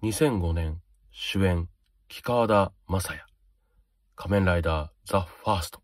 2005年主演、木川田正也、仮面ライダーザ・ファースト、